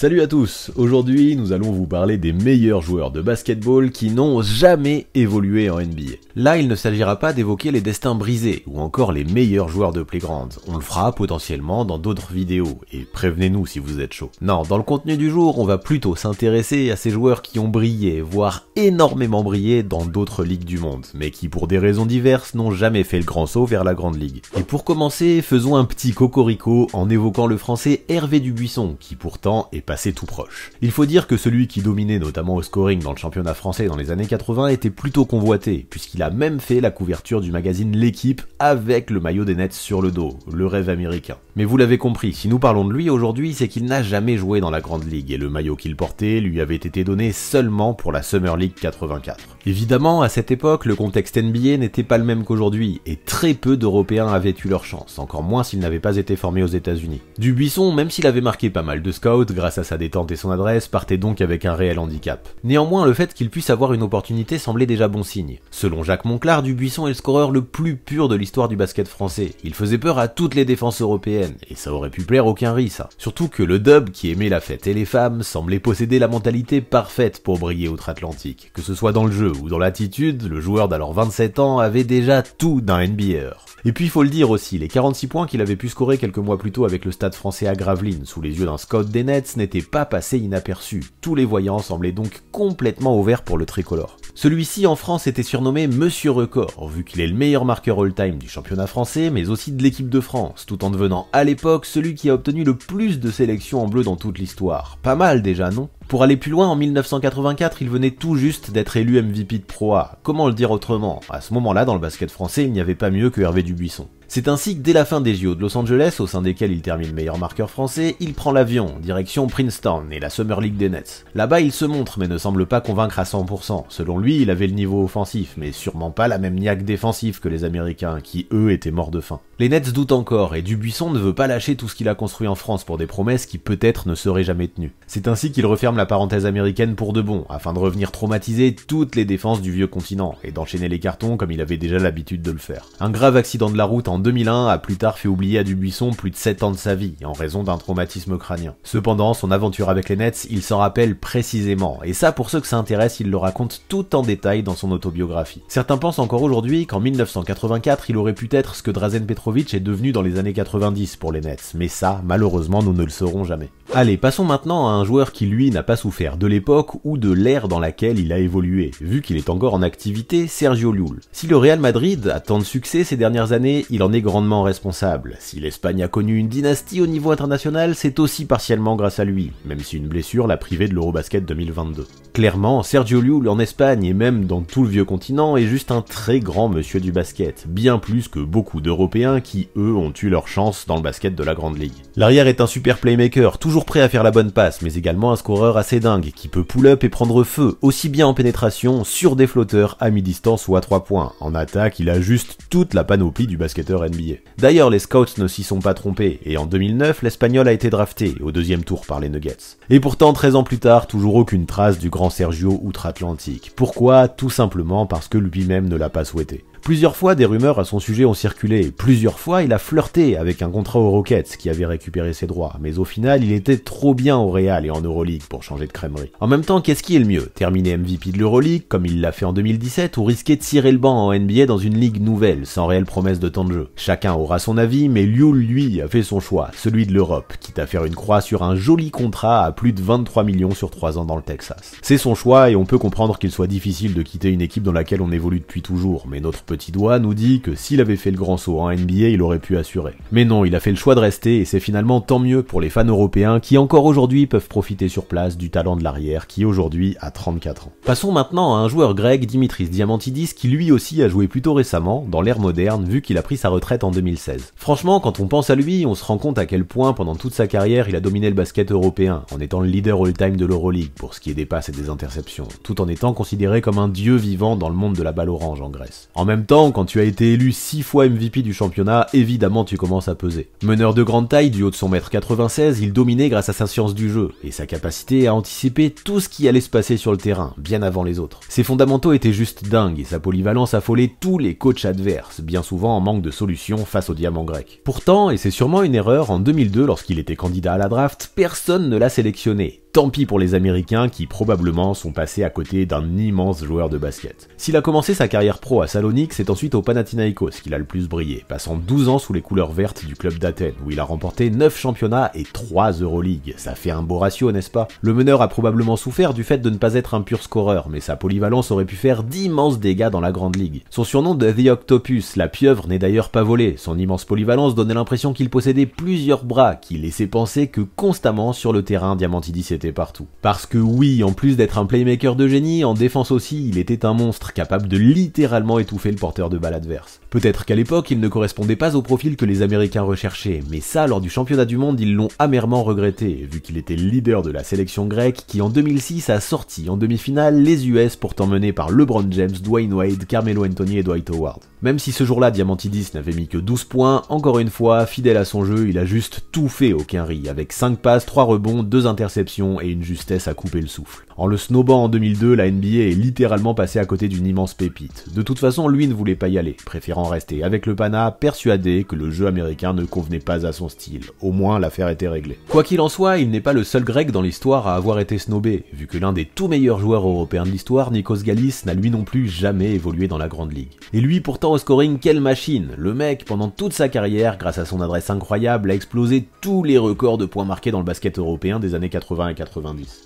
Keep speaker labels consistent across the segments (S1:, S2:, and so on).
S1: Salut à tous, aujourd'hui nous allons vous parler des meilleurs joueurs de basketball qui n'ont jamais évolué en NBA. Là il ne s'agira pas d'évoquer les destins brisés ou encore les meilleurs joueurs de playground, on le fera potentiellement dans d'autres vidéos et prévenez-nous si vous êtes chaud. Non, dans le contenu du jour on va plutôt s'intéresser à ces joueurs qui ont brillé, voire énormément brillé dans d'autres ligues du monde, mais qui pour des raisons diverses n'ont jamais fait le grand saut vers la grande ligue. Et pour commencer, faisons un petit cocorico en évoquant le français Hervé Dubuisson qui pourtant est assez tout proche. Il faut dire que celui qui dominait notamment au scoring dans le championnat français dans les années 80 était plutôt convoité, puisqu'il a même fait la couverture du magazine L'équipe avec le maillot des Nets sur le dos, le rêve américain. Mais vous l'avez compris, si nous parlons de lui aujourd'hui, c'est qu'il n'a jamais joué dans la Grande Ligue, et le maillot qu'il portait lui avait été donné seulement pour la Summer League 84. Évidemment, à cette époque, le contexte NBA n'était pas le même qu'aujourd'hui, et très peu d'Européens avaient eu leur chance, encore moins s'ils n'avaient pas été formés aux États-Unis. Dubuisson, même s'il avait marqué pas mal de scouts grâce à sa détente et son adresse partait donc avec un réel handicap. Néanmoins, le fait qu'il puisse avoir une opportunité semblait déjà bon signe. Selon Jacques Monclar, Dubuisson est le scoreur le plus pur de l'histoire du basket français. Il faisait peur à toutes les défenses européennes, et ça aurait pu plaire aucun riz ça. Surtout que le dub, qui aimait la fête et les femmes, semblait posséder la mentalité parfaite pour briller outre-Atlantique. Que ce soit dans le jeu ou dans l'attitude, le joueur d'alors 27 ans avait déjà tout d'un NBAer. Et puis il faut le dire aussi, les 46 points qu'il avait pu scorer quelques mois plus tôt avec le stade français à Gravelines, sous les yeux d'un Scott des Nets, n'était pas passé inaperçu. Tous les voyants semblaient donc complètement ouverts pour le tricolore. Celui-ci en France était surnommé Monsieur Record, vu qu'il est le meilleur marqueur all-time du championnat français, mais aussi de l'équipe de France, tout en devenant à l'époque celui qui a obtenu le plus de sélections en bleu dans toute l'histoire. Pas mal déjà, non pour aller plus loin, en 1984, il venait tout juste d'être élu MVP de Pro A. Comment le dire autrement À ce moment-là, dans le basket français, il n'y avait pas mieux que Hervé Dubuisson. C'est ainsi que dès la fin des JO de Los Angeles, au sein desquels il termine meilleur marqueur français, il prend l'avion, direction Princeton et la Summer League des Nets. Là-bas, il se montre mais ne semble pas convaincre à 100%. Selon lui, il avait le niveau offensif, mais sûrement pas la même niaque défensive que les Américains, qui eux étaient morts de faim. Les Nets doutent encore et Dubuisson ne veut pas lâcher tout ce qu'il a construit en France pour des promesses qui peut-être ne seraient jamais tenues. C'est ainsi qu'il referme la parenthèse américaine pour de bon, afin de revenir traumatiser toutes les défenses du vieux continent et d'enchaîner les cartons comme il avait déjà l'habitude de le faire. Un grave accident de la route en 2001 a plus tard fait oublier à Dubuisson plus de 7 ans de sa vie, en raison d'un traumatisme crânien. Cependant, son aventure avec les Nets, il s'en rappelle précisément, et ça pour ceux que ça intéresse, il le raconte tout en détail dans son autobiographie. Certains pensent encore aujourd'hui qu'en 1984, il aurait pu être ce que Drazen Petrovic est devenu dans les années 90 pour les Nets, mais ça, malheureusement, nous ne le saurons jamais. Allez, passons maintenant à un joueur qui lui n'a pas souffert de l'époque ou de l'ère dans laquelle il a évolué, vu qu'il est encore en activité, Sergio Llull. Si le Real Madrid a tant de succès ces dernières années, il en est grandement responsable. Si l'Espagne a connu une dynastie au niveau international, c'est aussi partiellement grâce à lui, même si une blessure l'a privé de l'Eurobasket 2022. Clairement, Sergio Llull en Espagne et même dans tout le vieux continent est juste un très grand monsieur du basket, bien plus que beaucoup d'Européens qui, eux, ont eu leur chance dans le basket de la Grande Ligue. L'arrière est un super playmaker, toujours prêt à faire la bonne passe, mais également un scoreur assez dingue, qui peut pull-up et prendre feu, aussi bien en pénétration, sur des flotteurs, à mi-distance ou à 3 points. En attaque, il a juste toute la panoplie du basketteur NBA. D'ailleurs, les scouts ne s'y sont pas trompés, et en 2009, l'Espagnol a été drafté, au deuxième tour par les Nuggets. Et pourtant, 13 ans plus tard, toujours aucune trace du grand Sergio outre-Atlantique. Pourquoi Tout simplement parce que lui-même ne l'a pas souhaité. Plusieurs fois, des rumeurs à son sujet ont circulé, plusieurs fois, il a flirté avec un contrat aux Rockets qui avait récupéré ses droits, mais au final, il était trop bien au Real et en Euroleague pour changer de crèmerie. En même temps, qu'est-ce qui est le mieux Terminer MVP de l'Euroleague, comme il l'a fait en 2017, ou risquer de tirer le banc en NBA dans une ligue nouvelle, sans réelle promesse de temps de jeu Chacun aura son avis, mais Liu, lui, a fait son choix, celui de l'Europe, quitte à faire une croix sur un joli contrat à plus de 23 millions sur 3 ans dans le Texas. C'est son choix et on peut comprendre qu'il soit difficile de quitter une équipe dans laquelle on évolue depuis toujours, mais notre petit petit nous dit que s'il avait fait le grand saut en NBA, il aurait pu assurer. Mais non, il a fait le choix de rester et c'est finalement tant mieux pour les fans européens qui encore aujourd'hui peuvent profiter sur place du talent de l'arrière qui aujourd'hui a 34 ans. Passons maintenant à un joueur grec, Dimitris Diamantidis, qui lui aussi a joué plutôt récemment, dans l'ère moderne, vu qu'il a pris sa retraite en 2016. Franchement, quand on pense à lui, on se rend compte à quel point pendant toute sa carrière il a dominé le basket européen, en étant le leader all-time de l'Euroleague pour ce qui est des passes et des interceptions, tout en étant considéré comme un dieu vivant dans le monde de la balle orange en Grèce. En même même temps, quand tu as été élu 6 fois MVP du championnat, évidemment tu commences à peser. Meneur de grande taille, du haut de son mètre 96, il dominait grâce à sa science du jeu et sa capacité à anticiper tout ce qui allait se passer sur le terrain, bien avant les autres. Ses fondamentaux étaient juste dingues et sa polyvalence affolait tous les coachs adverses, bien souvent en manque de solutions face au diamant grec. Pourtant, et c'est sûrement une erreur, en 2002 lorsqu'il était candidat à la draft, personne ne l'a sélectionné, Tant pis pour les Américains qui probablement sont passés à côté d'un immense joueur de basket. S'il a commencé sa carrière pro à Salonique, c'est ensuite au Panathinaikos qu'il a le plus brillé, passant 12 ans sous les couleurs vertes du club d'Athènes, où il a remporté 9 championnats et 3 Euroligues. Ça fait un beau ratio, n'est-ce pas Le meneur a probablement souffert du fait de ne pas être un pur scoreur, mais sa polyvalence aurait pu faire d'immenses dégâts dans la Grande Ligue. Son surnom de The Octopus, la pieuvre, n'est d'ailleurs pas volé. Son immense polyvalence donnait l'impression qu'il possédait plusieurs bras, qui laissaient penser que constamment sur le terrain Diamantidis partout. Parce que oui, en plus d'être un playmaker de génie, en défense aussi, il était un monstre capable de littéralement étouffer le porteur de balle adverse. Peut-être qu'à l'époque, il ne correspondait pas au profil que les Américains recherchaient, mais ça, lors du championnat du monde, ils l'ont amèrement regretté, vu qu'il était leader de la sélection grecque qui en 2006 a sorti en demi-finale les US pourtant menés par LeBron James, Dwayne Wade, Carmelo Anthony et Dwight Howard. Même si ce jour-là, Diamantidis n'avait mis que 12 points, encore une fois, fidèle à son jeu, il a juste tout fait au Quinry, avec 5 passes, 3 rebonds, 2 interceptions, et une justesse à couper le souffle. En le snobant en 2002, la NBA est littéralement passée à côté d'une immense pépite. De toute façon, lui ne voulait pas y aller, préférant rester avec le Pana, persuadé que le jeu américain ne convenait pas à son style. Au moins, l'affaire était réglée. Quoi qu'il en soit, il n'est pas le seul grec dans l'histoire à avoir été snobé, vu que l'un des tout meilleurs joueurs européens de l'histoire, Nikos Galis, n'a lui non plus jamais évolué dans la grande ligue. Et lui, pourtant, au scoring, quelle machine Le mec, pendant toute sa carrière, grâce à son adresse incroyable, a explosé tous les records de points marqués dans le basket européen des années 80 et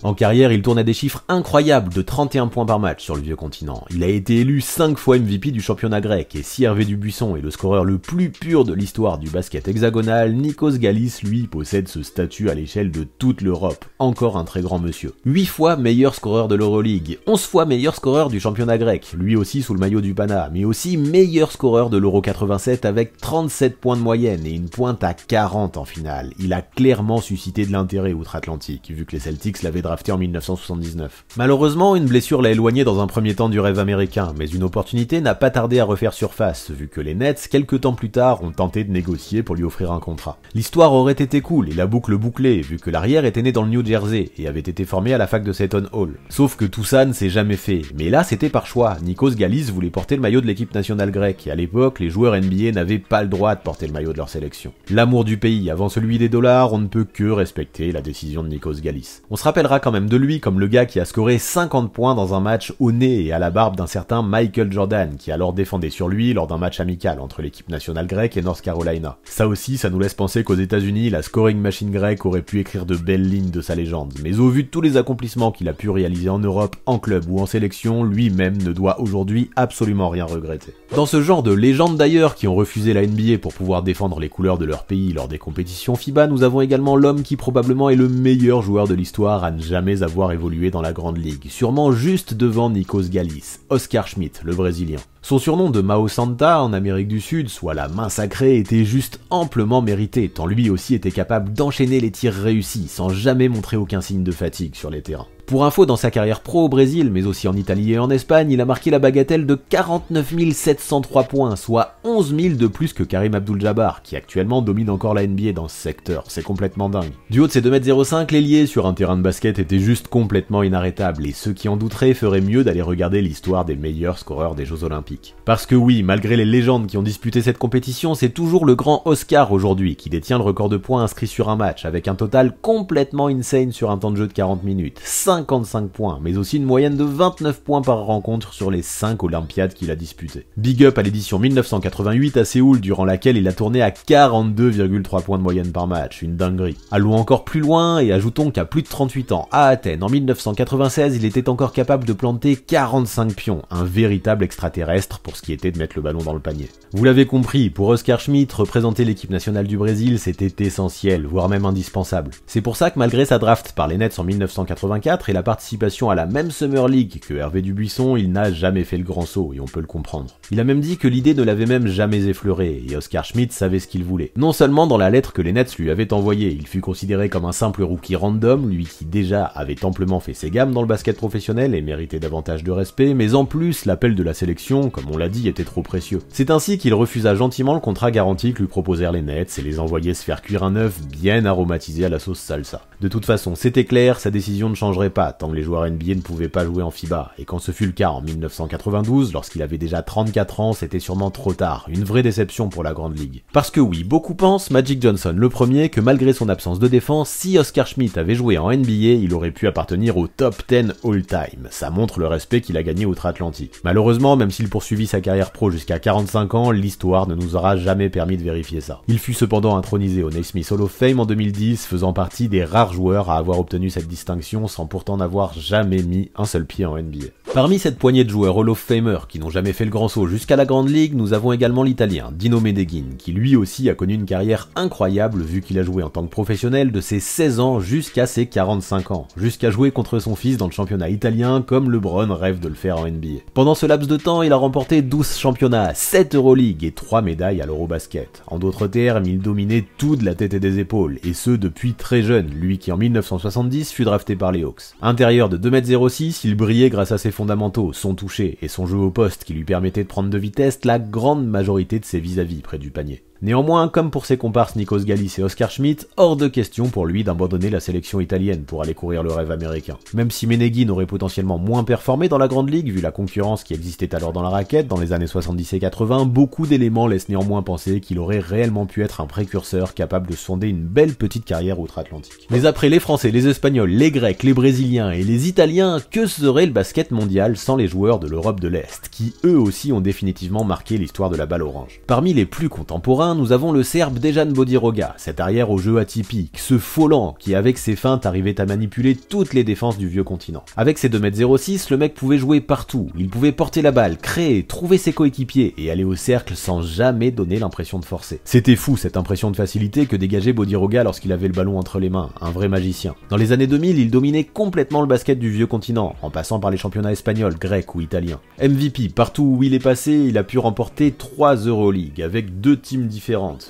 S1: en carrière, il tourne à des chiffres incroyables de 31 points par match sur le vieux continent. Il a été élu 5 fois MVP du championnat grec, et si Hervé Dubuisson est le scoreur le plus pur de l'histoire du basket hexagonal, Nikos Galis, lui, possède ce statut à l'échelle de toute l'Europe. Encore un très grand monsieur. 8 fois meilleur scoreur de l'Euroleague, 11 fois meilleur scoreur du championnat grec, lui aussi sous le maillot du Pana, mais aussi meilleur scoreur de l'Euro 87 avec 37 points de moyenne et une pointe à 40 en finale. Il a clairement suscité de l'intérêt outre-Atlantique, vu que les Celtics l'avait drafté en 1979. Malheureusement, une blessure l'a éloigné dans un premier temps du rêve américain, mais une opportunité n'a pas tardé à refaire surface, vu que les Nets, quelques temps plus tard, ont tenté de négocier pour lui offrir un contrat. L'histoire aurait été cool et la boucle bouclée, vu que l'arrière était né dans le New Jersey et avait été formé à la fac de Seton Hall. Sauf que tout ça ne s'est jamais fait, mais là c'était par choix. Nikos Galis voulait porter le maillot de l'équipe nationale grecque, et à l'époque, les joueurs NBA n'avaient pas le droit de porter le maillot de leur sélection. L'amour du pays avant celui des dollars, on ne peut que respecter la décision de Nikos Galis. On se rappellera quand même de lui comme le gars qui a scoré 50 points dans un match au nez et à la barbe d'un certain Michael Jordan, qui alors défendait sur lui lors d'un match amical entre l'équipe nationale grecque et North Carolina. Ça aussi, ça nous laisse penser qu'aux États-Unis, la scoring machine grecque aurait pu écrire de belles lignes de sa légende, mais au vu de tous les accomplissements qu'il a pu réaliser en Europe, en club ou en sélection, lui-même ne doit aujourd'hui absolument rien regretter. Dans ce genre de légendes d'ailleurs qui ont refusé la NBA pour pouvoir défendre les couleurs de leur pays lors des compétitions FIBA, nous avons également l'homme qui probablement est le meilleur joueur de l'histoire histoire à ne jamais avoir évolué dans la Grande Ligue, sûrement juste devant Nikos Galis, Oscar Schmidt, le Brésilien. Son surnom de Mao Santa en Amérique du Sud, soit la main sacrée, était juste amplement mérité, tant lui aussi était capable d'enchaîner les tirs réussis sans jamais montrer aucun signe de fatigue sur les terrains. Pour info, dans sa carrière pro au Brésil, mais aussi en Italie et en Espagne, il a marqué la bagatelle de 49 703 points, soit 11 000 de plus que Karim Abdul-Jabbar, qui actuellement domine encore la NBA dans ce secteur, c'est complètement dingue. Du haut de ses 2m05, l'ailier sur un terrain de basket était juste complètement inarrêtable, et ceux qui en douteraient feraient mieux d'aller regarder l'histoire des meilleurs scoreurs des Jeux Olympiques. Parce que oui, malgré les légendes qui ont disputé cette compétition, c'est toujours le grand Oscar aujourd'hui qui détient le record de points inscrits sur un match, avec un total complètement insane sur un temps de jeu de 40 minutes. 55 points, mais aussi une moyenne de 29 points par rencontre sur les 5 Olympiades qu'il a disputées. Big up à l'édition 1988 à Séoul, durant laquelle il a tourné à 42,3 points de moyenne par match, une dinguerie. Allons encore plus loin et ajoutons qu'à plus de 38 ans, à Athènes, en 1996, il était encore capable de planter 45 pions, un véritable extraterrestre pour ce qui était de mettre le ballon dans le panier. Vous l'avez compris, pour Oscar Schmidt, représenter l'équipe nationale du Brésil, c'était essentiel, voire même indispensable. C'est pour ça que malgré sa draft par les Nets en 1984, après la participation à la même Summer League que Hervé Dubuisson, il n'a jamais fait le grand saut, et on peut le comprendre. Il a même dit que l'idée ne l'avait même jamais effleuré, et Oscar Schmidt savait ce qu'il voulait. Non seulement dans la lettre que les Nets lui avaient envoyée, il fut considéré comme un simple rookie random, lui qui déjà avait amplement fait ses gammes dans le basket professionnel et méritait davantage de respect, mais en plus, l'appel de la sélection, comme on l'a dit, était trop précieux. C'est ainsi qu'il refusa gentiment le contrat garanti que lui proposèrent les Nets et les envoyait se faire cuire un œuf bien aromatisé à la sauce salsa. De toute façon, c'était clair, sa décision ne changerait tant que les joueurs NBA ne pouvaient pas jouer en FIBA, et quand ce fut le cas en 1992, lorsqu'il avait déjà 34 ans, c'était sûrement trop tard, une vraie déception pour la Grande Ligue. Parce que oui, beaucoup pensent, Magic Johnson le premier, que malgré son absence de défense, si Oscar Schmidt avait joué en NBA, il aurait pu appartenir au top 10 all-time. Ça montre le respect qu'il a gagné outre-Atlantique. Malheureusement, même s'il poursuivit sa carrière pro jusqu'à 45 ans, l'histoire ne nous aura jamais permis de vérifier ça. Il fut cependant intronisé au Naismith Hall of Fame en 2010, faisant partie des rares joueurs à avoir obtenu cette distinction sans pour pourtant n'avoir jamais mis un seul pied en NBA. Parmi cette poignée de joueurs Hall of Famer qui n'ont jamais fait le grand saut jusqu'à la Grande Ligue, nous avons également l'Italien Dino Medeghin, qui lui aussi a connu une carrière incroyable vu qu'il a joué en tant que professionnel de ses 16 ans jusqu'à ses 45 ans, jusqu'à jouer contre son fils dans le championnat italien comme LeBron rêve de le faire en NBA. Pendant ce laps de temps, il a remporté 12 championnats, 7 Euroleague et 3 médailles à l'Eurobasket. En d'autres termes, il dominait tout de la tête et des épaules, et ce depuis très jeune, lui qui en 1970 fut drafté par les Hawks. Intérieur de 2m06, il brillait grâce à ses fondamentaux, son toucher et son jeu au poste qui lui permettait de prendre de vitesse la grande majorité de ses vis-à-vis -vis près du panier. Néanmoins, comme pour ses comparses Nikos Galis et Oscar Schmidt, hors de question pour lui d'abandonner la sélection italienne pour aller courir le rêve américain. Même si Meneghin aurait potentiellement moins performé dans la Grande Ligue, vu la concurrence qui existait alors dans la raquette dans les années 70 et 80, beaucoup d'éléments laissent néanmoins penser qu'il aurait réellement pu être un précurseur capable de sonder une belle petite carrière outre-Atlantique. Mais après les Français, les Espagnols, les Grecs, les Brésiliens et les Italiens, que serait le basket mondial sans les joueurs de l'Europe de l'Est, qui eux aussi ont définitivement marqué l'histoire de la balle orange Parmi les plus contemporains, nous avons le Serbe Dejan Bodiroga, cet arrière au jeu atypique, ce folant qui avec ses feintes arrivait à manipuler toutes les défenses du vieux continent. Avec ses 2m06, le mec pouvait jouer partout, il pouvait porter la balle, créer, trouver ses coéquipiers et aller au cercle sans jamais donner l'impression de forcer. C'était fou cette impression de facilité que dégageait Bodiroga lorsqu'il avait le ballon entre les mains, un vrai magicien. Dans les années 2000, il dominait complètement le basket du vieux continent, en passant par les championnats espagnols, grecs ou italiens. MVP, partout où il est passé, il a pu remporter 3 Euroleague avec deux teams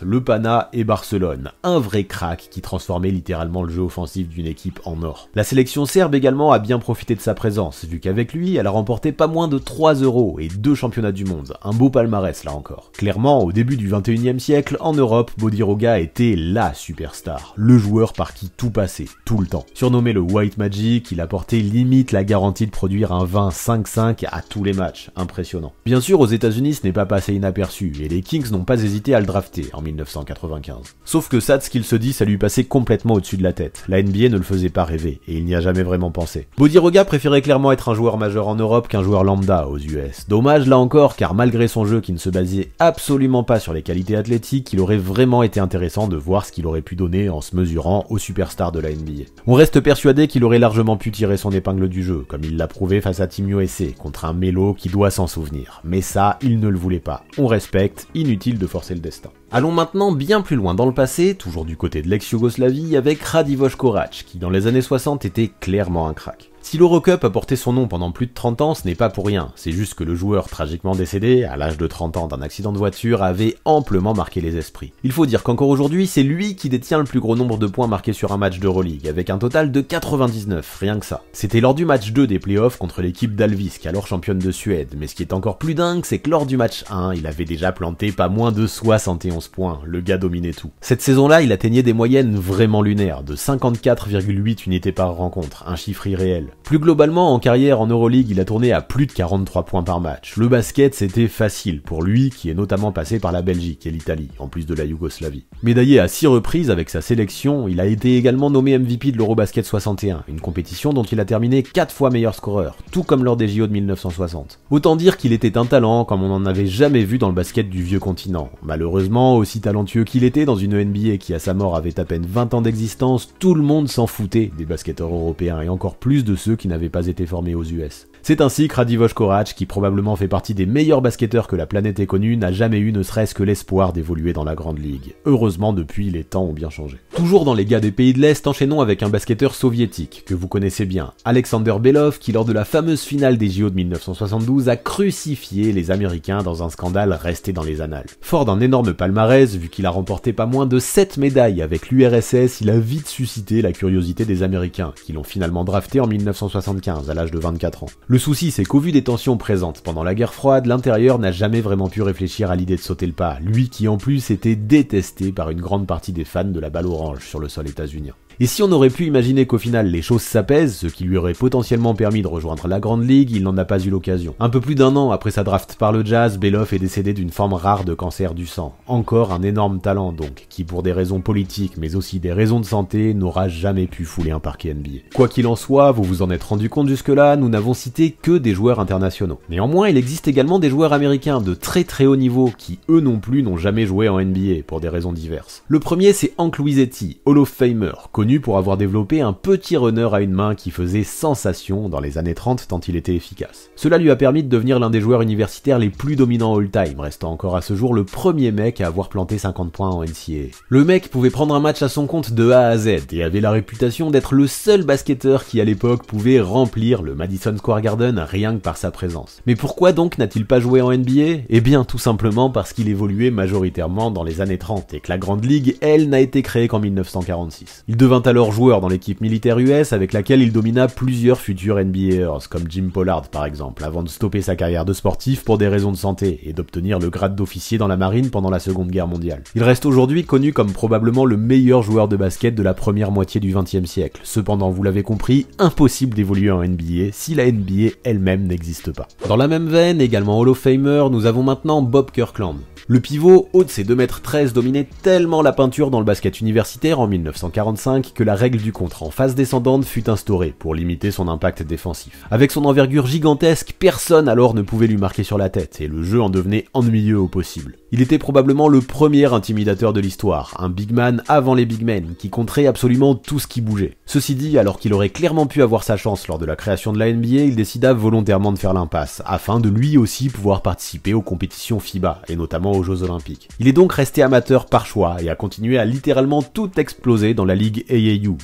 S1: le Pana et Barcelone, un vrai crack qui transformait littéralement le jeu offensif d'une équipe en or. La sélection serbe également a bien profité de sa présence, vu qu'avec lui, elle a remporté pas moins de 3 euros et 2 championnats du monde, un beau palmarès là encore. Clairement, au début du 21e siècle, en Europe, Bodiroga était LA superstar, le joueur par qui tout passait, tout le temps. Surnommé le White Magic, il apportait limite la garantie de produire un 20-5-5 à tous les matchs, impressionnant. Bien sûr, aux États-Unis, ce n'est pas passé inaperçu, et les Kings n'ont pas hésité à le drafté en 1995. Sauf que ça, de ce qu'il se dit, ça lui passait complètement au-dessus de la tête. La NBA ne le faisait pas rêver, et il n'y a jamais vraiment pensé. Bodiroga préférait clairement être un joueur majeur en Europe qu'un joueur lambda aux US. Dommage là encore, car malgré son jeu qui ne se basait absolument pas sur les qualités athlétiques, il aurait vraiment été intéressant de voir ce qu'il aurait pu donner en se mesurant aux superstars de la NBA. On reste persuadé qu'il aurait largement pu tirer son épingle du jeu, comme il l'a prouvé face à Team USA, contre un mélo qui doit s'en souvenir. Mais ça, il ne le voulait pas. On respecte, inutile de forcer le destin. Allons maintenant bien plus loin dans le passé, toujours du côté de l'ex-Yougoslavie, avec Radivoj Korac, qui dans les années 60 était clairement un crack. Si l'Eurocup a porté son nom pendant plus de 30 ans, ce n'est pas pour rien, c'est juste que le joueur tragiquement décédé, à l'âge de 30 ans d'un accident de voiture, avait amplement marqué les esprits. Il faut dire qu'encore aujourd'hui, c'est lui qui détient le plus gros nombre de points marqués sur un match de d'Euroleague, avec un total de 99, rien que ça. C'était lors du match 2 des playoffs contre l'équipe d'Alvis, alors championne de Suède, mais ce qui est encore plus dingue, c'est que lors du match 1, il avait déjà planté pas moins de 71 points, le gars dominait tout. Cette saison-là, il atteignait des moyennes vraiment lunaires, de 54,8 unités par rencontre, un chiffre irréel. Plus globalement, en carrière en Euroleague, il a tourné à plus de 43 points par match. Le basket, c'était facile pour lui, qui est notamment passé par la Belgique et l'Italie, en plus de la Yougoslavie. Médaillé à 6 reprises avec sa sélection, il a été également nommé MVP de l'Eurobasket 61, une compétition dont il a terminé 4 fois meilleur scoreur, tout comme lors des JO de 1960. Autant dire qu'il était un talent comme on n'en avait jamais vu dans le basket du vieux continent. Malheureusement, aussi talentueux qu'il était dans une NBA qui à sa mort avait à peine 20 ans d'existence, tout le monde s'en foutait des basketteurs européens et encore plus de ceux ceux qui n'avaient pas été formés aux US. C'est ainsi que Radivoj Korac, qui probablement fait partie des meilleurs basketteurs que la planète ait connue, n'a jamais eu ne serait-ce que l'espoir d'évoluer dans la Grande Ligue. Heureusement, depuis, les temps ont bien changé. Toujours dans les gars des pays de l'Est, enchaînons avec un basketteur soviétique, que vous connaissez bien, Alexander Belov, qui lors de la fameuse finale des JO de 1972 a crucifié les Américains dans un scandale resté dans les annales. Fort d'un énorme palmarès, vu qu'il a remporté pas moins de 7 médailles avec l'URSS, il a vite suscité la curiosité des Américains, qui l'ont finalement drafté en 1975 à l'âge de 24 ans. Le souci, c'est qu'au vu des tensions présentes pendant la guerre froide, l'intérieur n'a jamais vraiment pu réfléchir à l'idée de sauter le pas, lui qui en plus était détesté par une grande partie des fans de la balle orange sur le sol états-unien. Et si on aurait pu imaginer qu'au final les choses s'apaisent, ce qui lui aurait potentiellement permis de rejoindre la Grande Ligue, il n'en a pas eu l'occasion. Un peu plus d'un an après sa draft par le jazz, Beloff est décédé d'une forme rare de cancer du sang. Encore un énorme talent donc, qui pour des raisons politiques mais aussi des raisons de santé n'aura jamais pu fouler un parquet NBA. Quoi qu'il en soit, vous vous en êtes rendu compte jusque-là, nous n'avons cité que des joueurs internationaux. Néanmoins, il existe également des joueurs américains de très très haut niveau qui eux non plus n'ont jamais joué en NBA pour des raisons diverses. Le premier c'est Hank Luisetti, Hall of Famer, pour avoir développé un petit runner à une main qui faisait sensation dans les années 30 tant il était efficace. Cela lui a permis de devenir l'un des joueurs universitaires les plus dominants all-time, restant encore à ce jour le premier mec à avoir planté 50 points en NCAA. Le mec pouvait prendre un match à son compte de A à Z et avait la réputation d'être le seul basketteur qui à l'époque pouvait remplir le Madison Square Garden rien que par sa présence. Mais pourquoi donc n'a-t-il pas joué en NBA Eh bien tout simplement parce qu'il évoluait majoritairement dans les années 30 et que la Grande Ligue, elle, n'a été créée qu'en 1946. Il devint alors joueur dans l'équipe militaire US avec laquelle il domina plusieurs futurs NBAers, comme Jim Pollard par exemple, avant de stopper sa carrière de sportif pour des raisons de santé et d'obtenir le grade d'officier dans la marine pendant la Seconde Guerre mondiale. Il reste aujourd'hui connu comme probablement le meilleur joueur de basket de la première moitié du XXe siècle. Cependant, vous l'avez compris, impossible d'évoluer en NBA si la NBA elle-même n'existe pas. Dans la même veine, également Hall of Famer, nous avons maintenant Bob Kirkland. Le pivot, haut de ses 2m13, dominait tellement la peinture dans le basket universitaire en 1945 que la règle du contre en phase descendante fut instaurée pour limiter son impact défensif. Avec son envergure gigantesque, personne alors ne pouvait lui marquer sur la tête et le jeu en devenait ennuyeux au possible. Il était probablement le premier intimidateur de l'histoire, un big man avant les big men qui contrait absolument tout ce qui bougeait. Ceci dit, alors qu'il aurait clairement pu avoir sa chance lors de la création de la NBA, il décida volontairement de faire l'impasse afin de lui aussi pouvoir participer aux compétitions FIBA et notamment aux Jeux Olympiques. Il est donc resté amateur par choix et a continué à littéralement tout exploser dans la ligue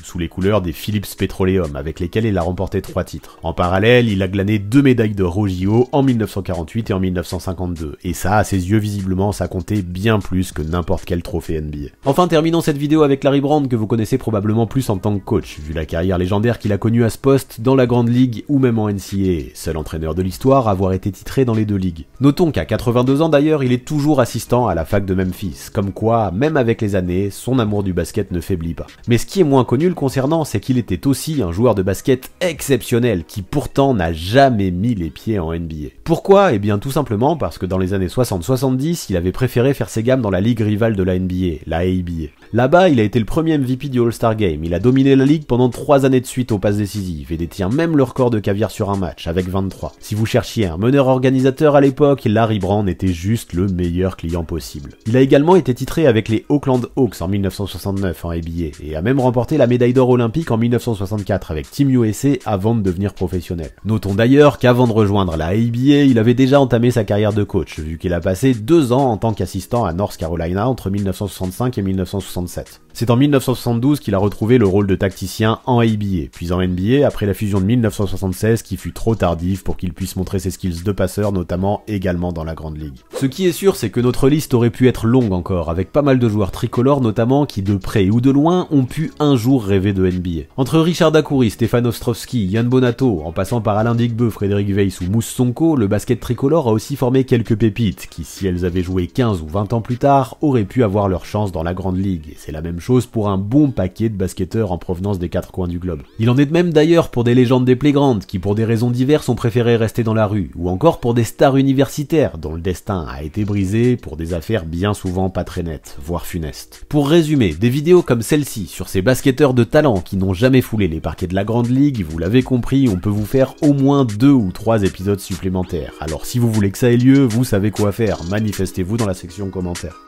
S1: sous les couleurs des Philips Petroleum, avec lesquels il a remporté trois titres. En parallèle, il a glané deux médailles de Rogio en 1948 et en 1952, et ça, à ses yeux visiblement, ça comptait bien plus que n'importe quel trophée NBA. Enfin, terminons cette vidéo avec Larry Brand, que vous connaissez probablement plus en tant que coach, vu la carrière légendaire qu'il a connue à ce poste dans la Grande Ligue ou même en NCA, seul entraîneur de l'histoire à avoir été titré dans les deux ligues. Notons qu'à 82 ans d'ailleurs, il est toujours assistant à la fac de Memphis, comme quoi, même avec les années, son amour du basket ne faiblit pas. Mais ce qui moins connu le concernant, c'est qu'il était aussi un joueur de basket exceptionnel qui pourtant n'a jamais mis les pieds en NBA. Pourquoi Eh bien tout simplement parce que dans les années 60-70, il avait préféré faire ses gammes dans la ligue rivale de la NBA, la ABA. Là-bas, il a été le premier MVP du All-Star Game. Il a dominé la ligue pendant 3 années de suite aux passes décisives et détient même le record de caviar sur un match avec 23. Si vous cherchiez un meneur organisateur à l'époque, Larry Brown était juste le meilleur client possible. Il a également été titré avec les Oakland Hawks en 1969 en ABA et a même remporté la médaille d'or olympique en 1964 avec Team USA avant de devenir professionnel. Notons d'ailleurs qu'avant de rejoindre la ABA, il avait déjà entamé sa carrière de coach vu qu'il a passé deux ans en tant qu'assistant à North Carolina entre 1965 et 1966 sånn sett. C'est en 1972 qu'il a retrouvé le rôle de tacticien en ABA, puis en NBA après la fusion de 1976 qui fut trop tardive pour qu'il puisse montrer ses skills de passeur, notamment également dans la Grande Ligue. Ce qui est sûr, c'est que notre liste aurait pu être longue encore, avec pas mal de joueurs tricolores notamment qui de près ou de loin ont pu un jour rêver de NBA. Entre Richard Dakouri, Stéphane Ostrovski, Yann Bonato, en passant par Alain Digbeu, Frédéric Weiss ou Mousse Sonko, le basket tricolore a aussi formé quelques pépites qui, si elles avaient joué 15 ou 20 ans plus tard, auraient pu avoir leur chance dans la Grande Ligue, c'est la même chose pour un bon paquet de basketteurs en provenance des quatre coins du globe. Il en est de même d'ailleurs pour des légendes des playgrounds qui pour des raisons diverses ont préféré rester dans la rue, ou encore pour des stars universitaires dont le destin a été brisé pour des affaires bien souvent pas très nettes, voire funestes. Pour résumer, des vidéos comme celle-ci sur ces basketteurs de talent qui n'ont jamais foulé les parquets de la Grande Ligue, vous l'avez compris, on peut vous faire au moins deux ou trois épisodes supplémentaires. Alors si vous voulez que ça ait lieu, vous savez quoi faire, manifestez-vous dans la section commentaires.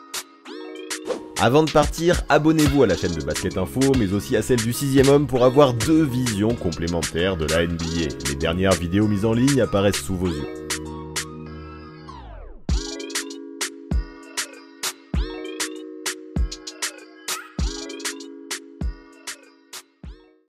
S1: Avant de partir, abonnez-vous à la chaîne de Basket Info, mais aussi à celle du 6ème homme pour avoir deux visions complémentaires de la NBA. Les dernières vidéos mises en ligne apparaissent sous vos yeux.